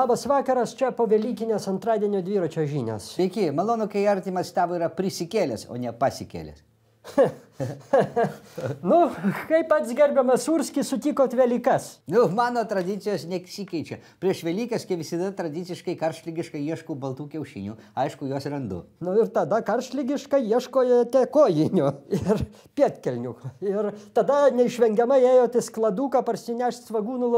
Labas vakaras, čia po Velykinės antradienio dviračio žinios. Sveiki, malonu, kai artimas tavo yra prisikėlęs, o ne pasikėlęs. nu, kaip pats gerbiamas Urskis sutikot Velykas? Nu, mano tradicijos nesikeičia. Prieš Velykas, kai visada tradiciškai karštlygiškai ieškau baltų kiaušinių, aišku, juos randu. Nu ir tada karštlygiškai ieškojate kojinių ir pietkelnių. Ir tada neišvengiamai ėjote skladuką parsinešti svagūnų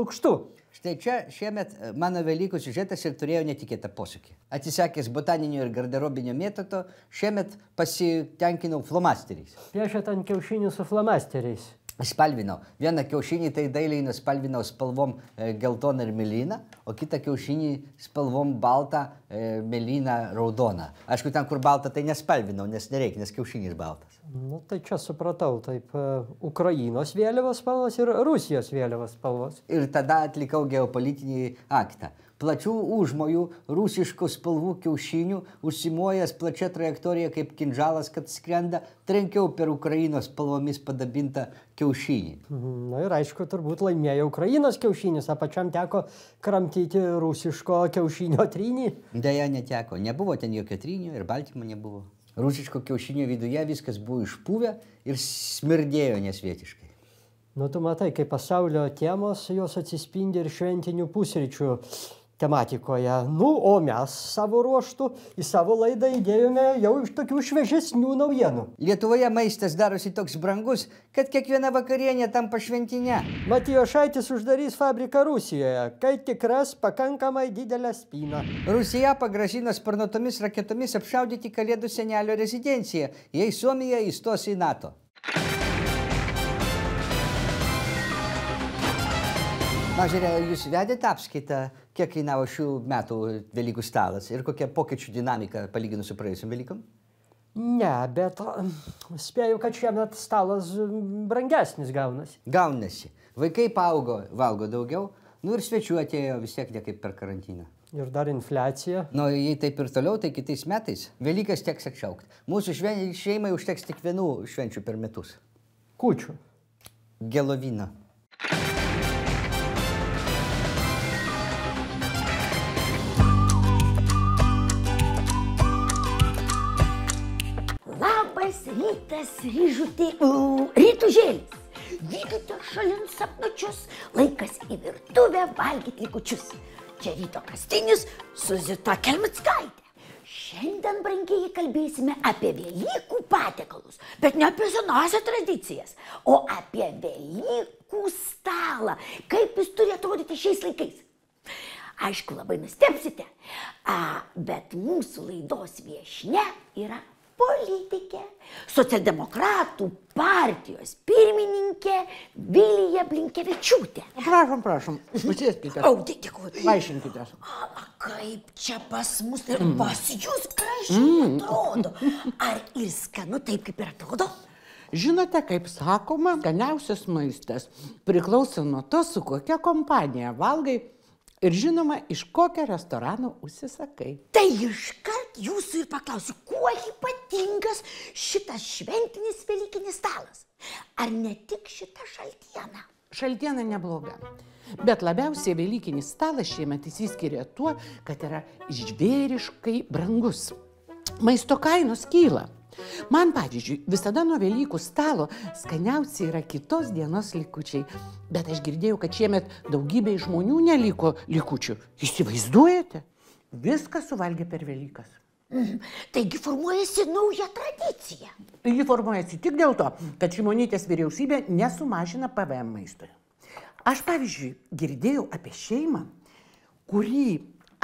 lukštų. Štai čia šiemet e, mano Velykų siužetas ir turėjo netikėtą posūkį. Atsisakęs botaninio ir garderobinio metodo, šiemet pasitenkinau flomasteriais. Piešėt ant kiaušinių su flomasteriais. Spalvinau. Vieną kiaušinį tai dailiai nuspalvinau spalvom e, geltoną ir mėlyną, o kitą kiaušinį spalvom baltą, e, mėlyną, raudoną. Aišku, ten, kur baltą, tai nespalvinau, nes nereikia, nes kiaušinis baltas. Nu, tai čia supratau, taip, e, Ukrainos vėliavos spalvos ir Rusijos vėliavos spalvos. Ir tada atlikau geopolitinį aktą. Plačių užmojų, rusiškų spalvų kiaušinių, užsimojęs plačia trajektorija kaip kinžalas, kad skrenda, trenkiau per Ukrainos spalvomis padabintą kiaušinį. Mhm, na ir aišku, turbūt laimėjo Ukrainos kiaušinis, apačiam teko kramtyti rusiško kiaušinio trynį. Deja, neteko, nebuvo ten jokio trynio ir baltymo nebuvo. Rūčiško kiaušinio viduje viskas buvo išpūvę ir smirdėjo nesvietiškai. Nu, tu matai, kaip pasaulio temos jos atsispindi ir šventinių pusryčių tematikoje. Nu, o mes savo ruoštų į savo laidą įdėjome jau iš tokių šviežesnių naujienų. Lietuvoje maistas darosi toks brangus, kad kiekviena vakarienė tam pašventinė. Matijo Šaitis uždarys fabriką Rusijoje, kai tikras pakankamai didelę spyną. Rusija pagražino sparnotomis raketomis apšaudyti kalėdų senelio rezidenciją, jei Suomija įstos į NATO. Mažerė, jūs vedėte apskaitą kiek kainavo šių metų Velykų stalas ir kokia pokyčių dinamika palyginus su praėjusiam Velykom? Ne, bet mm, spėjau, kad šiemet stalas mm, brangesnis gaunasi. Gaunasi. Vaikai paaugo, valgo daugiau, nu ir svečių atėjo vis tiek ne kaip per karantiną. Ir dar infliacija. Nu, jei taip ir toliau, tai kitais metais Velykas teks atšaukti. Mūsų šven... šeimai užteks tik vienų švenčių per metus. Kučių. Gelovina. Rytas ryžutė, tai, rytų žėlis. Vykite šalin sapnučius, laikas į virtuvę valgyti likučius. Čia ryto kastinis su Zita Kelmickaitė. Šiandien, brangiai, kalbėsime apie Velykų patiekalus, bet ne apie senasią tradicijas, o apie Velykų stalą, kaip jis turi atrodyti šiais laikais. Aišku, labai nustepsite, a, bet mūsų laidos viešne yra politikė, socialdemokratų partijos pirmininkė Vilija Blinkevičiūtė. Prašom, prašom, susėskite. O, dėkuoju. Aiškinkite. Kaip čia pas mus ir mm. pas jūs gražiai mm. atrodo. Ar ir skanu taip, kaip ir atrodo? Žinote, kaip sakoma, skaniausias maistas priklauso nuo to, su kokia kompanija valgai Ir žinoma, iš kokio restorano užsisakai. Tai iškart jūsų ir paklausiu, kuo ypatingas šitas šventinis velykinis stalas? Ar ne tik šita šaltiena? Šaltiena nebloga. Bet labiausiai velykinis stalas šiemet įsiskiria tuo, kad yra žvėriškai brangus. Maisto kainos kyla. Man, pavyzdžiui, visada nuo Velykų stalo skaniausi yra kitos dienos likučiai, bet aš girdėjau, kad šiemet daugybė žmonių neliko likučių. Įsivaizduojate? Viską suvalgė per Velykas. Mm, taigi formuojasi nauja tradicija. Ji formuojasi tik dėl to, kad šimonytės vyriausybė nesumažina PVM maistui. Aš, pavyzdžiui, girdėjau apie šeimą, kurį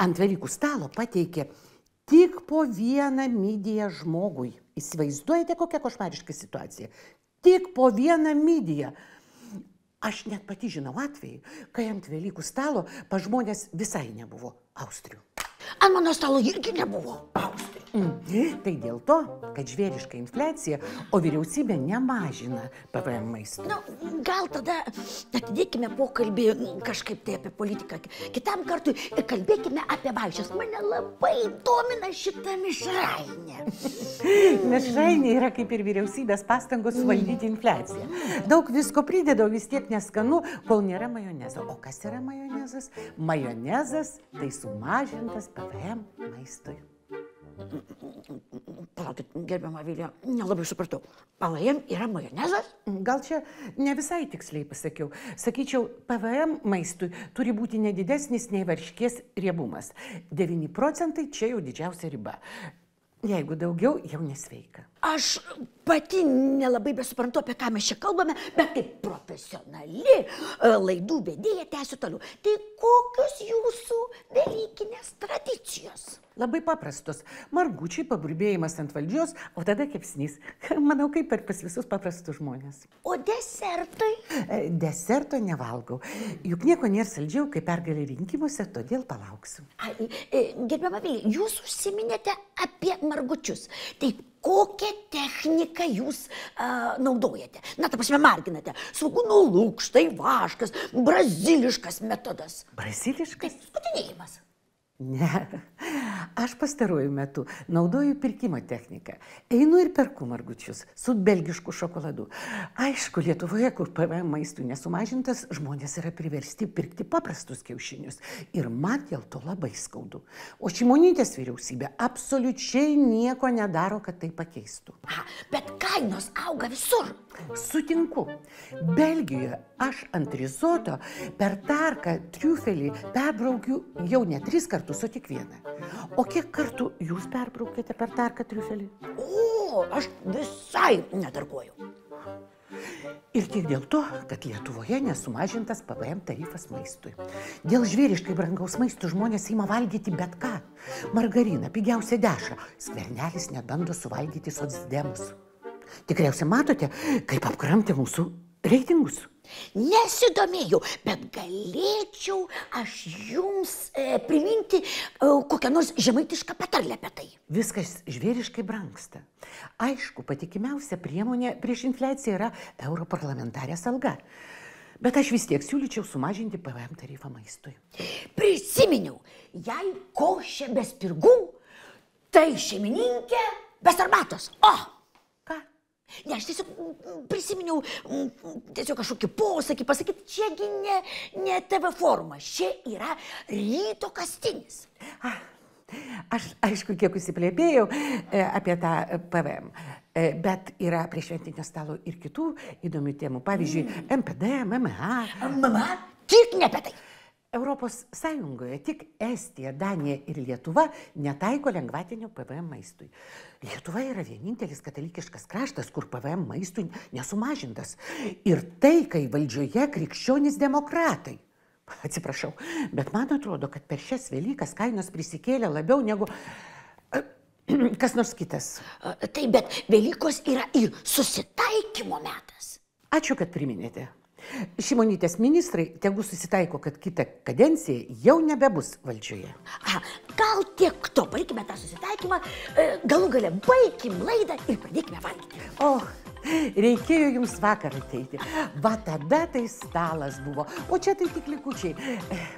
ant Velykų stalo pateikė Tik po vieną midiją žmogui. Įsivaizduojate, kokia košmariška situacija. Tik po vieną midiją. Aš net pati žinau atvejį, kai ant Velykų stalo pa žmonės visai nebuvo Austrių. Ant mano stalo irgi nebuvo paustai. Mm. Tai dėl to, kad žvėriška infliacija, o vyriausybė nemažina PVM maisto. Na, nu, gal tada atidėkime pokalbį nu, kažkaip tai apie politiką kitam kartui ir kalbėkime apie vaišės. Mane labai domina šitą mišrainę. mišrainė yra kaip ir vyriausybės pastangos suvaldyti infliaciją. Daug visko prideda, vis tiek neskanu, kol nėra majonezo. O kas yra majonezas? Majonezas tai sumažintas PVM maistui. Palaukit, gerbiamą Vilę, nelabai supratau. PVM yra majonezas? Gal čia ne visai tiksliai pasakiau. Sakyčiau, PVM maistui turi būti nedidesnis nei varškės riebumas. 9 procentai čia jau didžiausia riba. Jeigu daugiau, jau nesveika. Aš pati nelabai besuprantu, apie ką mes čia kalbame, bet kaip profesionali e, laidų vedėja tęsiu toliau. Tai kokios jūsų dalykinės tradicijos? Labai paprastos. Margučiai, paburbėjimas ant valdžios, o tada kepsnys. Manau, kaip ir pas visus paprastus žmonės. O desertai? E, deserto nevalgau. Juk nieko nėra saldžiau, kai pergalė rinkimuose, todėl palauksiu. E, Gerbiamą Vilį, jūs užsiminėte apie margučius. Tai kokią techniką jūs uh, naudojate. Na, ta prasme, marginate. Svogūnų lūkštai, vaškas, braziliškas metodas. Braziliškas? Tai skutinėjimas. Ne. Aš pastaruoju metu naudoju pirkimo techniką. Einu ir perku margučius su belgišku šokoladu. Aišku, Lietuvoje, kur PVM maistų nesumažintas, žmonės yra priversti pirkti paprastus kiaušinius. Ir man dėl to labai skaudu. O šimonytės vyriausybė absoliučiai nieko nedaro, kad tai pakeistų. A, bet kainos auga visur. Sutinku. Belgijoje aš ant rizoto per tarką triufelį perbraukiu jau ne tris kartus kartų, sakyk vieną. O kiek kartų jūs perbraukėte per tarką triufelį? O, aš visai netarkuoju. Ir tik dėl to, kad Lietuvoje nesumažintas PVM tarifas maistui. Dėl žvėriškai brangaus maisto žmonės ima valgyti bet ką. Margariną, pigiausią dešrą. Skvernelis net bando suvalgyti socdemus. Tikriausiai matote, kaip apkramti mūsų reitingus. Nesidomėjau, bet galėčiau aš jums e, priminti e, kokią nors žemaitišką patarlę apie tai. Viskas žvėriškai brangsta. Aišku, patikimiausia priemonė prieš infliaciją yra europarlamentarės alga. Bet aš vis tiek siūlyčiau sumažinti PVM tarifą maistui. Prisiminiau, jei košia be spirgų, tai šeimininkė be sarbatos. O! Ne, aš tiesiog prisiminiau tiesiog kažkokį posakį, pasakyti, čiagi ne, ne TV formas, čia yra ryto kastinis. Ah, aš aišku, kiek įsiplėbėjau e, apie tą PVM, e, bet yra prie šventinio stalo ir kitų įdomių temų, pavyzdžiui, MPD, mm. MMA. MMA, tik ne apie tai. Europos Sąjungoje tik Estija, Danija ir Lietuva netaiko lengvatinio PVM maistui. Lietuva yra vienintelis katalikiškas kraštas, kur PVM maistui nesumažintas. Ir tai, kai valdžioje krikščionys demokratai. Atsiprašau, bet man atrodo, kad per šias Velykas kainos prisikėlė labiau negu e, kas nors kitas. Taip, bet Velykos yra ir susitaikymo metas. Ačiū, kad priminėte. Šimonytės ministrai tegu susitaiko, kad kitą kadenciją jau nebebus valdžioje. Aha, gal tiek to, palikime tą susitaikymą, e, galų gale baigim laidą ir pradėkime valgyti. O, oh. Reikėjo jums vakar ateiti. Va tada tai stalas buvo. O čia tai tik likučiai.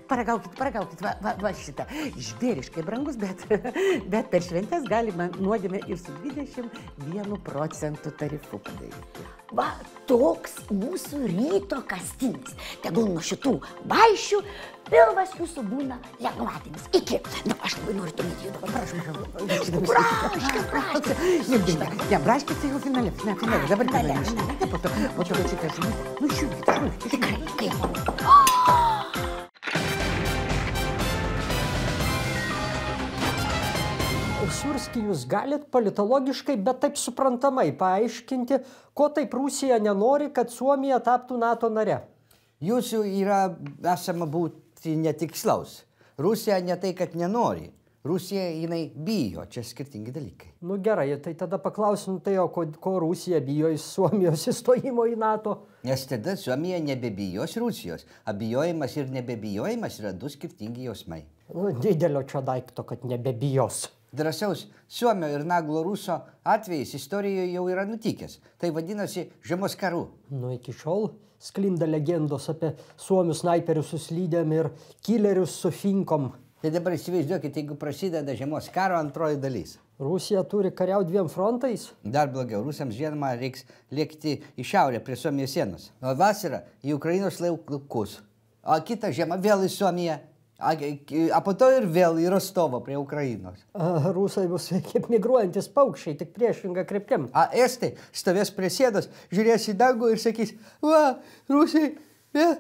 Paragaukit, paragaukit, va, va, va šitą. Žvėriškai brangus, bet, bet per šventės galima nuodėmę ir su 21 procentų tarifu padaryti. Va toks mūsų ryto kastinis. Tegul nuo šitų vaišių pilvas jūsų būna lengvatinis. Iki. Na, aš labai noriu turėti jų dabar. Prašau, prašau. Prašau, prašau. Ne, braškit, tai jau finale. Ne, finale. Dabar finale. Ne, po to. O čia šitą žinai. Nu, žiūrėkit, žiūrėkit. Tikrai, kaip. Svirski, jūs galit politologiškai, bet taip suprantamai paaiškinti, ko taip Rusija nenori, kad Suomija taptų NATO nare. Jūsų yra, esame būti netikslaus. Rusija ne tai, kad nenori. Rusija jinai bijo, čia skirtingi dalykai. Nu gerai, tai tada paklausim tai, o ko, ko Rusija bijo iš Suomijos įstojimo į NATO? Nes tada Suomija nebebijos Rusijos. Abijojimas ir nebebijojimas yra du skirtingi jausmai. Nu, didelio čia daikto, kad nebebijos. Drąsiaus Suomio ir Naglo Ruso atvejais istorijoje jau yra nutikęs. Tai vadinasi žiemos karų. Nu iki šiol sklinda legendos apie Suomius snaiperius su slydėm ir kilerius su finkom. Tai dabar įsivaizduokit, jeigu prasideda žiemos karo antroji dalis. Rusija turi kariauti dviem frontais? Dar blogiau, rusams žiemą reiks lėkti į šiaurę prie Suomijos sienos. O vasarą į Ukrainos laukus. O kitą žiemą vėl į Suomiją. A po to ir vėl į Rostovą prie Ukrainos. A, rusai bus kaip migruojantis paukščiai, tik priešinga kryptim. A estai stovės prie sėdos, žiūrės į dangų ir sakys, va, rusai, vėl.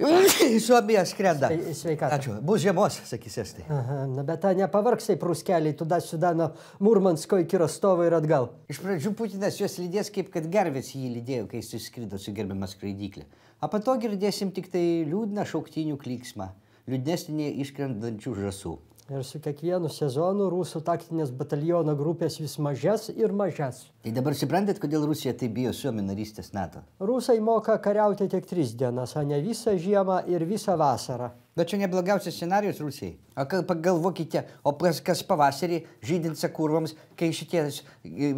Iš abiejų skrenda. Sveikata. Ačiū. Bus žiemos, sakys estai. Aha, na bet tą nepavargsiai prūskeliai, tu dar sudano nuo Murmansko iki Rostovo ir atgal. Iš pradžių Putinas juos lydės kaip kad gervės jį lydėjo, kai jis išskrido su gerbiamą skraidyklę. O po to girdėsim tik tai liūdną šauktinių klyksmą, liūdnesnį iškrendančių žasų. Ir su kiekvienu sezonu rusų taktinės bataliono grupės vis mažės ir mažės. Tai dabar suprantat, kodėl Rusija taip bijo Suomi narystės NATO? Rusai moka kariauti tik tris dienas, o ne visą žiemą ir visą vasarą. Bet čia neblogiausias scenarius Rusijai. O pagalvokite, o pas kas pavasarį žydint sakurvams, kai šitie e,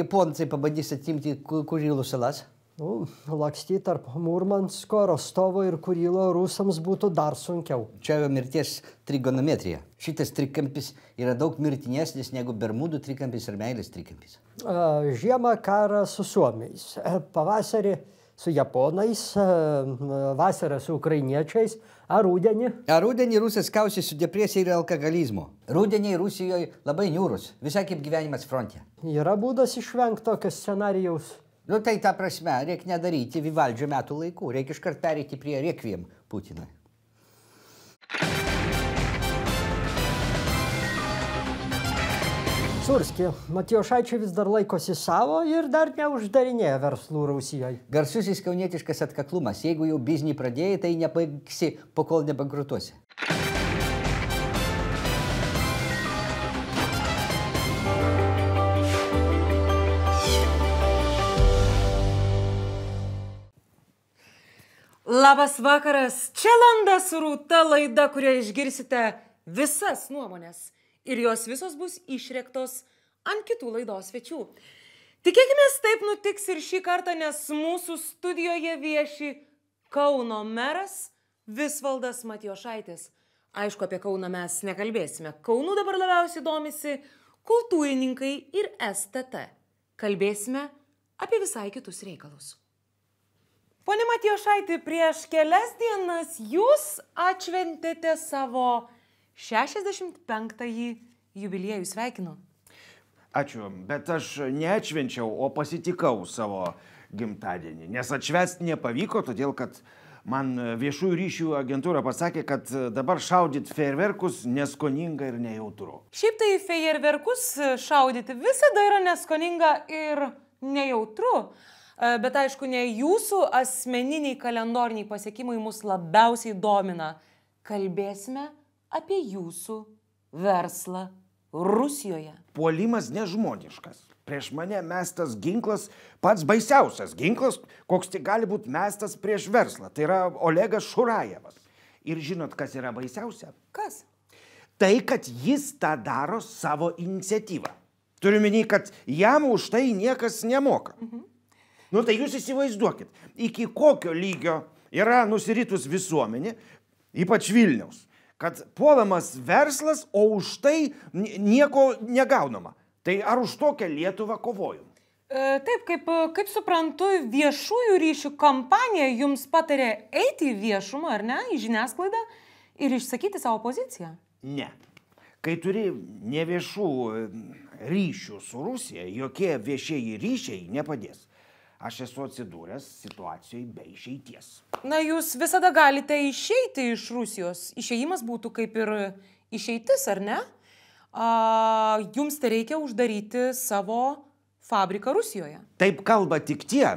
japonai pabandys atimti Kurilų salas? nu, lakstyti tarp Murmansko, Rostovo ir Kurilo rusams būtų dar sunkiau. Čia jau mirties trigonometrija. Šitas trikampis yra daug mirtinesnis negu Bermudų trikampis ir meilės trikampis. Žiemą karą su suomiais, e, pavasarį su japonais, e, vasarą su ukrainiečiais, ar rudenį? Ar rudenį rusas kausi su depresija ir alkoholizmu. Rudenį Rusijoje labai niūrus, visai kaip gyvenimas fronte. Yra būdas išvengti tokio scenarijaus. Nu tai ta prasme, reikia nedaryti Vivaldžio metų laikų, reikia iškart perėti prie Rekviem Putinai. Surski, Matijošaičiai vis dar laikosi savo ir dar neuždarinėja verslų Rusijoje. Garsusis kaunietiškas atkaklumas, jeigu jau biznį pradėjai, tai nepaigsi, po kol nebankrutuosi. Labas vakaras, čia landa surūta laida, kurioje išgirsite visas nuomonės ir jos visos bus išrektos ant kitų laidos svečių. Tikėkime, taip nutiks ir šį kartą, nes mūsų studijoje vieši Kauno meras Visvaldas Matijošaitis. Aišku, apie Kauną mes nekalbėsime. Kaunų dabar labiausiai domisi kultūrininkai ir STT. Kalbėsime apie visai kitus reikalus. Pone Matijošaitį, prieš kelias dienas jūs atšventėte savo 65-ąjį jubiliejų. Sveikinu. Ačiū, bet aš neatšvenčiau, o pasitikau savo gimtadienį, nes atšvesti nepavyko, todėl kad man viešųjų ryšių agentūra pasakė, kad dabar šaudyti fejerverkus neskoninga ir nejautru. Šiaip tai fejerverkus šaudyti visada yra neskoninga ir nejautru. E, bet aišku, ne jūsų asmeniniai kalendoriniai pasiekimai mus labiausiai domina. Kalbėsime apie jūsų verslą Rusijoje. Puolimas nežmoniškas. Prieš mane mestas ginklas, pats baisiausias ginklas, koks tik gali būti mestas prieš verslą. Tai yra Olegas Šurajevas. Ir žinot, kas yra baisiausia? Kas? Tai, kad jis tą daro savo iniciatyvą. Turiu minį, kad jam už tai niekas nemoka. Mhm. Nu tai jūs įsivaizduokit, iki kokio lygio yra nusiritus visuomenė, ypač Vilniaus, kad puolamas verslas, o už tai nieko negaunama. Tai ar už tokią Lietuvą kovojom? E, taip, kaip, kaip suprantu, viešųjų ryšių kampanija jums patarė eiti į viešumą, ar ne, į žiniasklaidą ir išsakyti savo poziciją. Ne. Kai turi neviešų e, ryšių su Rusija, jokie viešieji ryšiai nepadės aš esu atsidūręs situacijoje be išeities. Na, jūs visada galite išeiti iš Rusijos. Išėjimas būtų kaip ir išeitis, ar ne? A, jums tai reikia uždaryti savo fabriką Rusijoje. Taip kalba tik tie,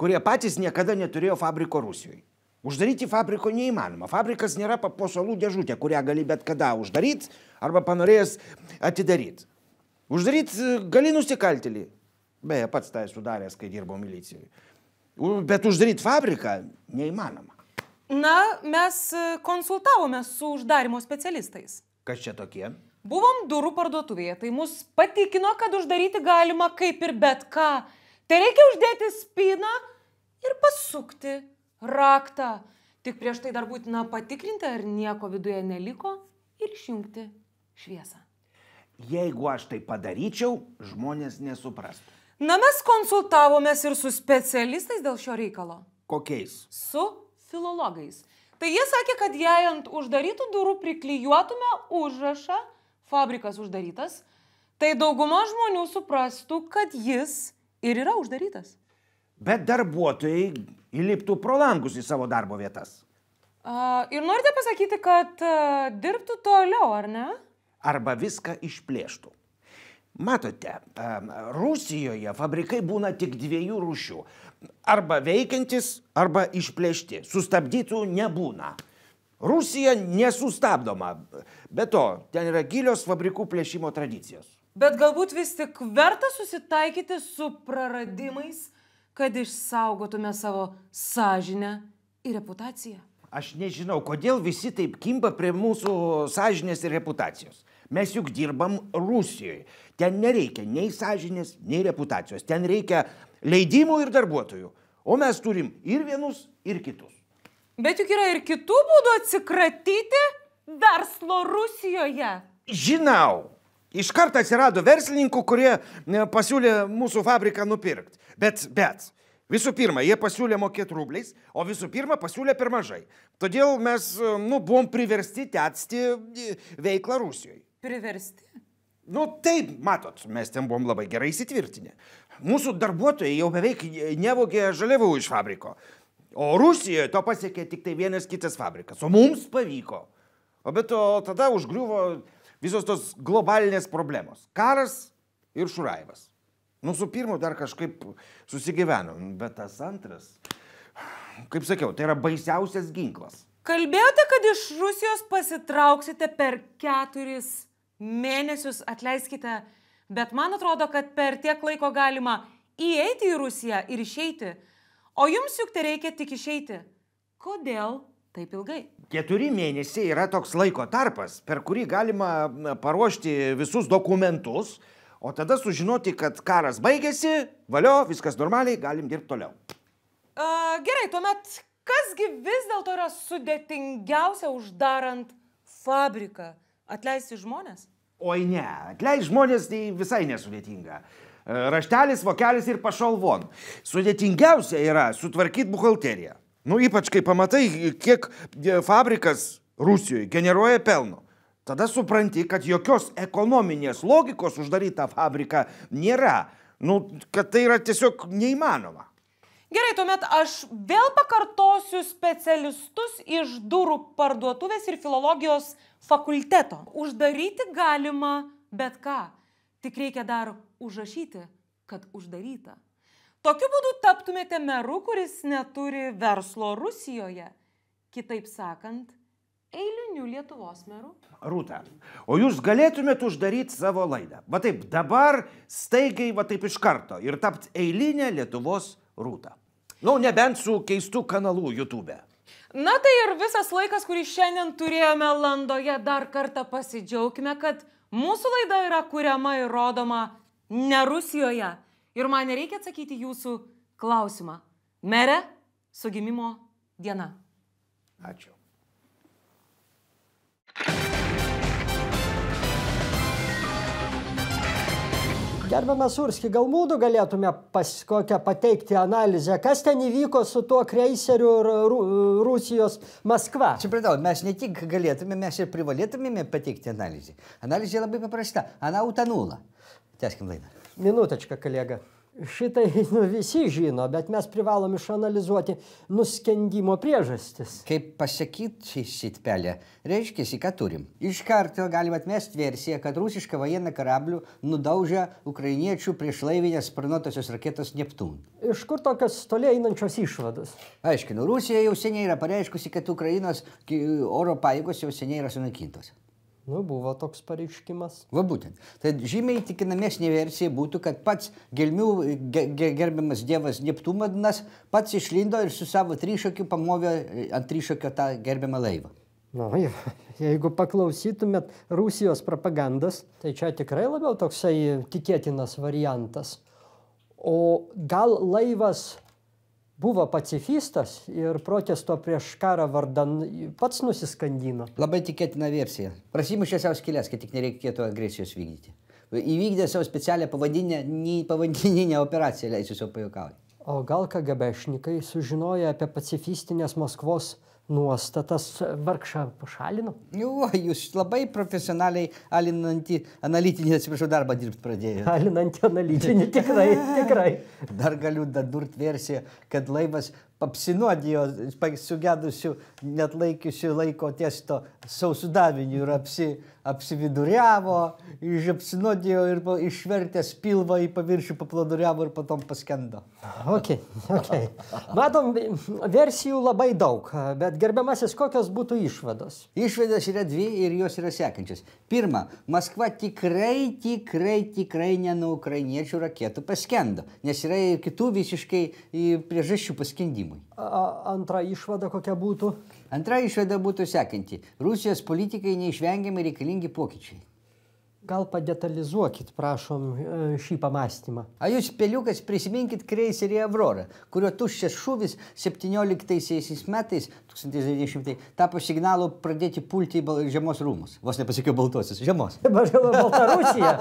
kurie patys niekada neturėjo fabriko Rusijoje. Uždaryti fabriko neįmanoma. Fabrikas nėra papuosalų dėžutė, kurią gali bet kada uždaryti arba panorėjęs atidaryti. Uždaryti e, gali nusikaltelį, Beje, pats tai sudaręs, kai dirbau milicijoje. Bet uždaryti fabriką neįmanoma. Na, mes e, konsultavome su uždarimo specialistais. Kas čia tokie? Buvom durų parduotuvėje, tai mus patikino, kad uždaryti galima kaip ir bet ką. Tai reikia uždėti spyną ir pasukti raktą. Tik prieš tai dar būtina patikrinti, ar nieko viduje neliko ir išjungti šviesą. Jeigu aš tai padaryčiau, žmonės nesuprastų. Na mes konsultavomės ir su specialistais dėl šio reikalo. Kokiais? Su filologais. Tai jie sakė, kad jei ant uždarytų durų priklyjuotume užrašą fabrikas uždarytas, tai dauguma žmonių suprastų, kad jis ir yra uždarytas. Bet darbuotojai įliptų pro langus į savo darbo vietas. A, ir norite pasakyti, kad a, dirbtų toliau, ar ne? Arba viską išplėštų. Matote, Rusijoje fabrikai būna tik dviejų rūšių. Arba veikiantis, arba išplėšti. Sustabdytų nebūna. Rusija nesustabdoma. Be to, ten yra gilios fabrikų plėšimo tradicijos. Bet galbūt vis tik verta susitaikyti su praradimais, kad išsaugotume savo sąžinę ir reputaciją. Aš nežinau, kodėl visi taip kimba prie mūsų sąžinės ir reputacijos. Mes juk dirbam Rusijoje. Ten nereikia nei sąžinės, nei reputacijos. Ten reikia leidimų ir darbuotojų. O mes turim ir vienus, ir kitus. Bet juk yra ir kitų būdų atsikratyti verslo Rusijoje. Žinau. Iš karto atsirado verslininkų, kurie e, pasiūlė mūsų fabriką nupirkti. Bet, bet, Visų pirma, jie pasiūlė mokėti rubliais, o visų pirma pasiūlė per mažai. Todėl mes, e, nu, buvom priversti tęsti e, veiklą Rusijoje. Priversti. Nu taip, matot, mes ten buvom labai gerai įsitvirtinę. Mūsų darbuotojai jau beveik nevogė žaliavų iš fabriko. O Rusijoje to pasiekė tik tai vienas kitas fabrikas. O mums pavyko. O bet to tada užgriuvo visos tos globalinės problemos. Karas ir šuraivas. Nu, su pirmu dar kažkaip susigyvenom, bet tas antras, kaip sakiau, tai yra baisiausias ginklas. Kalbėjote, kad iš Rusijos pasitrauksite per keturis mėnesius, atleiskite, bet man atrodo, kad per tiek laiko galima įeiti į Rusiją ir išeiti. O jums juk tai reikia tik išeiti. Kodėl taip ilgai? Keturi mėnesiai yra toks laiko tarpas, per kurį galima paruošti visus dokumentus, o tada sužinoti, kad karas baigėsi, valio, viskas normaliai, galim dirbti toliau. E, gerai, tuomet kasgi vis dėlto yra sudėtingiausia uždarant fabriką? Atleisti žmonės? Oi ne, atleisti žmonės tai visai nesudėtinga. E, raštelis, vokelis ir pašalvon. Sudėtingiausia yra sutvarkyti buhalteriją. Nu, ypač kai pamatai, kiek e, fabrikas Rusijoje generuoja pelno. Tada supranti, kad jokios ekonominės logikos uždaryta fabrika nėra. Nu, kad tai yra tiesiog neįmanoma. Gerai, tuomet aš vėl pakartosiu specialistus iš durų parduotuvės ir filologijos fakulteto. Uždaryti galima bet ką, tik reikia dar užrašyti, kad uždaryta. Tokiu būdu taptumėte meru, kuris neturi verslo Rusijoje. Kitaip sakant, eiliniu Lietuvos meru. Rūta, o jūs galėtumėt uždaryti savo laidą. Va taip, dabar staigiai, va taip iš karto ir tapti eilinę Lietuvos meru Rūta. Na, nu, nebent su keistu kanalu YouTube. Na tai ir visas laikas, kurį šiandien turėjome Landoje, dar kartą pasidžiaugime, kad mūsų laida yra kuriama ir rodoma ne Rusijoje. Ir man nereikia atsakyti jūsų klausimą. Mere, su gimimo diena. Ačiū. Gerbiamas Urski, gal mūdų galėtume pas, kokią pateikti analizę, kas ten įvyko su tuo kreiseriu Ru, Rusijos Maskva? Supratau, mes ne tik galėtume, mes ir privalėtumėme pateikti analizę. Analizė labai paprasta. Ana utanula. Tęskim laidą. Minutečka, kolega. Šitai nu, visi žino, bet mes privalom išanalizuoti nuskendimo priežastis. Kaip pasakyti šitpelė, reiškia, ką turim. Iš karto galima atmesti versiją, kad rusišką vieną karablių nudaužė ukrainiečių priešlaivinės sparnuotosios raketos Neptūn. Iš kur tokios toliai einančios išvados? Aiškinu, Rusija jau seniai yra pareiškusi, kad Ukrainos oro pajėgos jau seniai yra sunaikintos. Nu, buvo toks pareiškimas. Va būtent. Tad žymiai įtikinamesnė versija būtų, kad pats gelmių ge, ge, gerbiamas dievas Neptūnas pats išlindo ir su savo trišokiu pamovė ant trišokio tą gerbiamą laivą. Na, jeigu paklausytumėt Rusijos propagandas, tai čia tikrai labiau toksai tikėtinas variantas. O gal laivas buvo pacifistas ir protesto prieš karą vardan pats nusiskandino. Labai tikėtina versija. Prasimušė savo skilės, kad tik nereikėtų agresijos vykdyti. Įvykdė savo specialią pavadininę operaciją, leisiu savo pajukauti. O gal KGBšnikai sužinoja apie pacifistinės Maskvos nuostatas vargšą pašalino. Jau, jūs labai profesionaliai alinantį analitinį, atsiprašau, darbą dirbti pradėjote. Alinantį analitinį, tikrai, tikrai. Dar galiu dadurt versiją, kad laivas apsinuodijo sugedusių, net laikiusių laiko testo sausų davinių ir apsi, apsividuriavo, išapsinodėjo ir išvertęs pilvą į paviršių paploduriavo ir patom paskendo. Ok, ok. Matom, versijų labai daug, bet gerbiamasis, kokios būtų išvados? Išvados yra dvi ir jos yra sekančios. Pirma, Maskva tikrai, tikrai, tikrai ne nuo ukrainiečių raketų paskendo, nes yra ir kitų visiškai e, priežasčių paskendimui antra išvada kokia būtų? Antra išvada būtų sekanti. Rusijos politikai neišvengiamai reikalingi pokyčiai. Gal padetalizuokit, prašom, e, šį pamastymą. A jūs, Peliukas, prisiminkit kreiserį Aurora, kurio tuščias šūvis 17 metais, 1900, tapo signalu pradėti pulti į žiemos rūmus. Vos nepasakiau baltosius, žiemos. Bažiau, Baltarusija.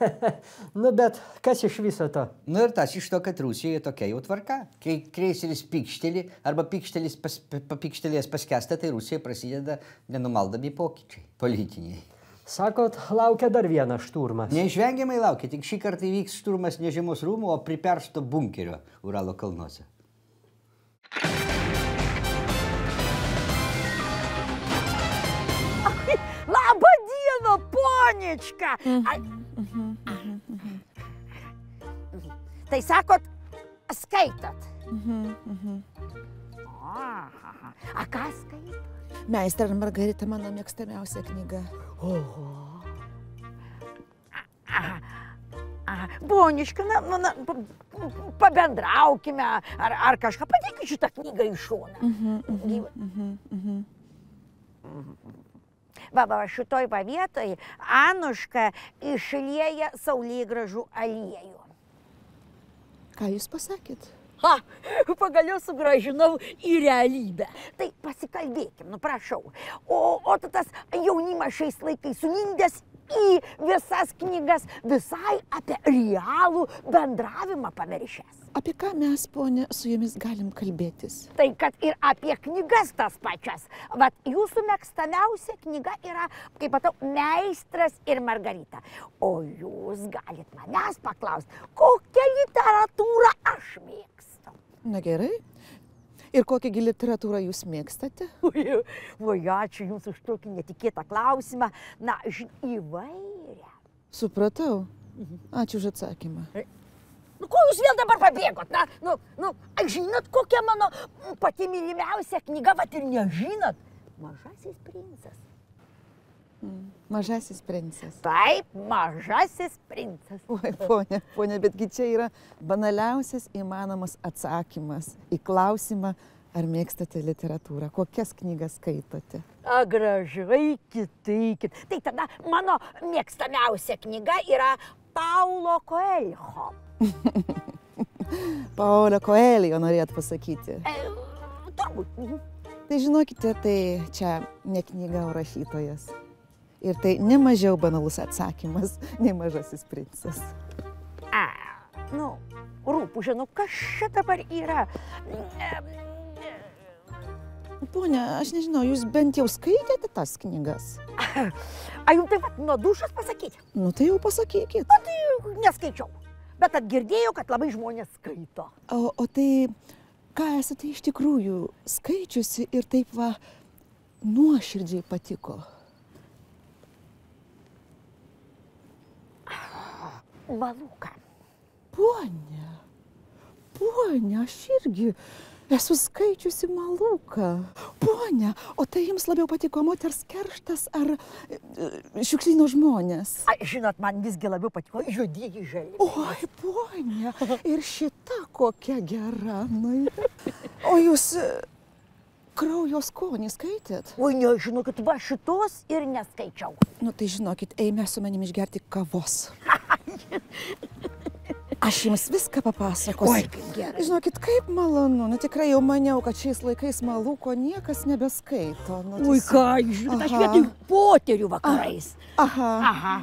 nu, bet kas iš viso to? Nu ir tas iš to, kad Rusijoje tokia jau tvarka. Kai kreiseris pikštelį arba pikštelis pas, papikštelės paskesta, tai Rusijoje prasideda nenumaldami pokyčiai politiniai. Sakot, laukia dar vienas šturmas. Neišvengiamai laukia, tik šį kartą įvyks šturmas ne žiemos rūmų, o priperšto bunkerio Uralo kalnuose. Labą dieną, ponička! Mhm, mhm, Ai... Mhm, tai sakot, skaitat? A, a ką skaitot? Meistrą ir Margarita mano mėgstamiausia knyga. Oho. Aha. Aha. Boniška, na, na, na, pabendraukime, ar, ar kažką padėk šitą knygą iš šoną. Mhm, mhm, mhm, mhm. mhm. Va, va, šitoj va vietoj Anuška išlieja saulėgražų aliejų. Ką jūs pasakyt? Ha, pagaliau sugražinau į realybę. Tai pasikalbėkim, nu prašau. O, o tas jaunimas šiais laikais sunindęs į visas knygas visai apie realų bendravimą pamiršęs. Apie ką mes, ponė, su jumis galim kalbėtis? Tai kad ir apie knygas tas pačias. Vat jūsų mėgstamiausia knyga yra, kaip matau, Meistras ir Margarita. O jūs galit manęs paklausti, kokią literatūrą aš mėgstu. Na gerai. Ir kokią gi literatūrą jūs mėgstate? Oi, ačiū Jums už tokį netikėtą klausimą. Na, įvairią. Supratau. Mhm. Ačiū už atsakymą. Nu, ko jūs vėl dabar pabėgot? Na, nu, nu, aš žinot, kokia mano pati mylimiausia knyga, va ir nežinot. Mažasis princas. Mažasis princas. Taip, mažasis princas. Oi, ponė, ponė, betgi čia yra banaliausias įmanomas atsakymas į klausimą, ar mėgstate literatūrą, kokias knygas skaitote. A, gražai kitaikit. Tai tada mano mėgstamiausia knyga yra Paulo Koelho. Paulio Koelio norėt pasakyti. E, turbūt. Mhm. Tai žinokite, tai čia ne knyga, o rašytojas. Ir tai ne mažiau banalus atsakymas nei mažasis princas. A, nu, rūpužė, nu kas čia dabar yra? Pone, aš nežinau, jūs bent jau skaitėte tas knygas? A jums taip pat nuo dušas pasakyti? Nu tai jau pasakykit. Na tai neskaičiau, bet atgirdėjau, kad labai žmonės skaito. O, o tai ką esate iš tikrųjų skaičiusi ir taip va nuoširdžiai patiko? Malūką. Pone, pone, aš irgi esu skaičiusi malūką. Pone, o tai jums labiau patiko moters kerštas ar e, šiukšlyno žmonės? A, žinot, man visgi labiau patiko žudėjai žaliai. Oi, pone, ir šita kokia gera. Nu, o jūs e, kraujo skonį skaitėt? Oi, ne, žinokit, va šitos ir neskaičiau. Nu tai žinokit, eime su manim išgerti kavos. Ha! Aš jums viską papasakosiu. Oi, kaip gerai. Žinokit, kaip malonu. Nu, tikrai jau maniau, kad šiais laikais malūko niekas nebeskaito. Nu, tis... Ui, ką, žinot, aš vietoj poterių vakarais. Aha. Aha.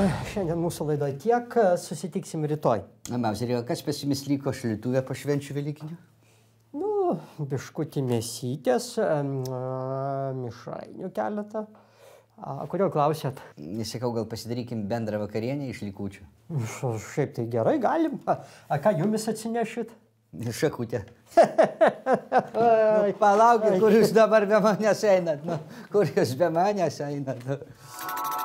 E, šiandien mūsų laidoje tiek, e, susitiksim rytoj. Na, Mauzerė, kas pas jumis liko šlituvė po švenčių Velykinių? biškutį mėsytės, mišrainių keletą. A, kodėl klausėt? Nesakau, gal pasidarykim bendrą vakarienę iš likučių. Šiaip tai gerai, galim. A, a ką jumis atsinešit? Šakutė. nu, palaukit, kur jūs dabar be manęs einat? Nu, kur jūs be manęs einat?